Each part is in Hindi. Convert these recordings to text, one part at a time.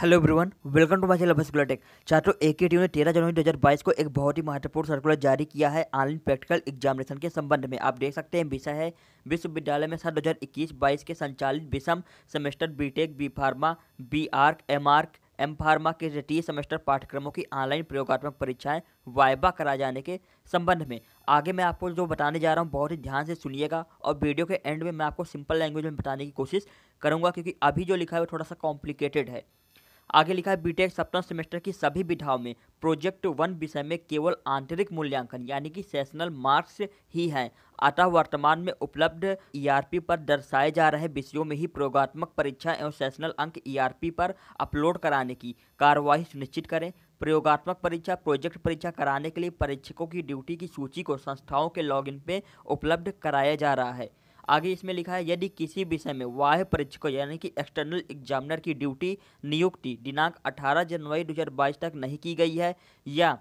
hello everyone welcome to my channel बस टेक छात्रों ए के ने तेरह जनवरी 2022 को एक बहुत ही महत्वपूर्ण सर्कुलर जारी किया है ऑनलाइन प्रैक्टिकल एग्जामिनेशन के संबंध में आप देख सकते हैं विषय है विश्वविद्यालय में साल 2021-22 के संचालित विषम semester BTech B pharma B arch M arch M pharma के तृतीय सेमेस्टर पाठ्यक्रमों की ऑनलाइन प्रयोगात्मक परीक्षाएं वाइबा कराए जाने के संबंध में आगे मैं आपको जो बताने जा रहा हूँ बहुत ही ध्यान से सुनिएगा और वीडियो के एंड में मैं आपको सिंपल लैंग्वेज में बताने की कोशिश करूँगा क्योंकि अभी जो लिखा है वो थोड़ा सा कॉम्प्लिकेटेड है आगे लिखा है बीटेक सप्तम सेमेस्टर की सभी विधाओं में प्रोजेक्ट वन विषय में केवल आंतरिक मूल्यांकन यानी कि सेशनल मार्क्स ही हैं अतः वर्तमान में उपलब्ध ईआरपी e पर दर्शाए जा रहे विषयों में ही प्रयोगात्मक परीक्षा एवं सेशनल अंक ईआरपी e पर अपलोड कराने की कार्यवाही सुनिश्चित करें प्रयोगात्मक परीक्षा प्रोजेक्ट परीक्षा कराने के लिए परीक्षकों की ड्यूटी की सूची को संस्थाओं के लॉगिन पे उपलब्ध कराया जा रहा है आगे इसमें लिखा है यदि किसी विषय में वाह्य परीक्षकों यानी कि एक्सटर्नल एग्जामिनर की ड्यूटी नियुक्ति दिनांक 18 जनवरी 2022 तक नहीं की गई है या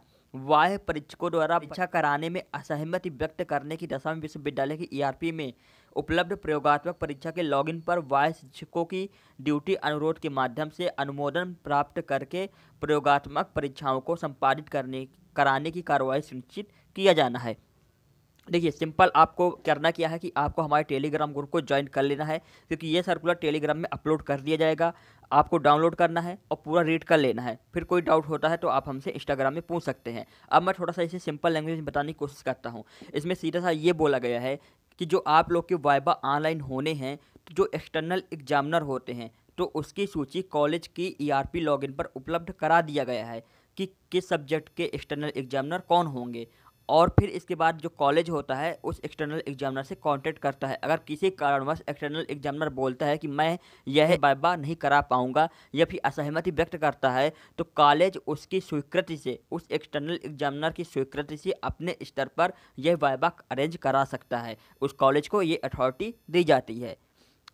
वाह्य परीक्षकों द्वारा परीक्षा कराने में असहमति व्यक्त करने की दशा में विश्वविद्यालय की ईआरपी e में उपलब्ध प्रयोगात्मक परीक्षा के लॉगिन पर वाह्य शिक्षकों की ड्यूटी अनुरोध के माध्यम से अनुमोदन प्राप्त करके प्रयोगात्मक परीक्षाओं को संपादित करने कराने की कार्रवाई सुनिश्चित किया जाना है देखिए सिंपल आपको करना क्या है कि आपको हमारे टेलीग्राम ग्रुप को ज्वाइन कर लेना है क्योंकि ये सर्कुलर टेलीग्राम में अपलोड कर दिया जाएगा आपको डाउनलोड करना है और पूरा रीड कर लेना है फिर कोई डाउट होता है तो आप हमसे इंस्टाग्राम में पूछ सकते हैं अब मैं थोड़ा सा इसे सिंपल लैंग्वेज में बताने की कोशिश करता हूँ इसमें सीधा सा ये बोला गया है कि जो आप लोग के वाइबा ऑनलाइन होने हैं तो जो एक्सटर्नल एग्जामिनर होते हैं तो उसकी सूची कॉलेज की ईआरपी e लॉगिन पर उपलब्ध करा दिया गया है कि किस सब्जेक्ट के एक्सटर्नल एग्जामिनर कौन होंगे और फिर इसके बाद जो कॉलेज होता है उस एक्सटर्नल एग्जामिनर से कांटेक्ट करता है अगर किसी कारणवश एक्सटर्नल एग्जामिनर बोलता है कि मैं यह बाबा नहीं करा पाऊँगा या फिर असहमति व्यक्त करता है तो कॉलेज उसकी स्वीकृति से उस एक्सटर्नल एग्जामिनर की स्वीकृति से अपने स्तर पर यह वायबा अरेंज करा सकता है उस कॉलेज को ये अथॉरिटी दी जाती है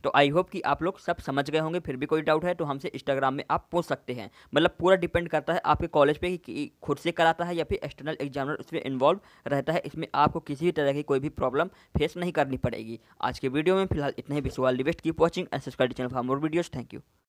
तो आई होप कि आप लोग सब समझ गए होंगे फिर भी कोई डाउट है तो हमसे इंस्टाग्राम में आप पूछ सकते हैं मतलब पूरा डिपेंड करता है आपके कॉलेज पर कि खुद से कराता है या फिर एक्सटर्नल एग्जामिनर उसमें इन्वॉल्व रहता है इसमें आपको किसी भी तरह की कोई भी प्रॉब्लम फेस नहीं करनी पड़ेगी आज के वीडियो में फिलहाल इतने ही विश्वाल रिवेस्ट keep watching and subscribe channel for more videos thank you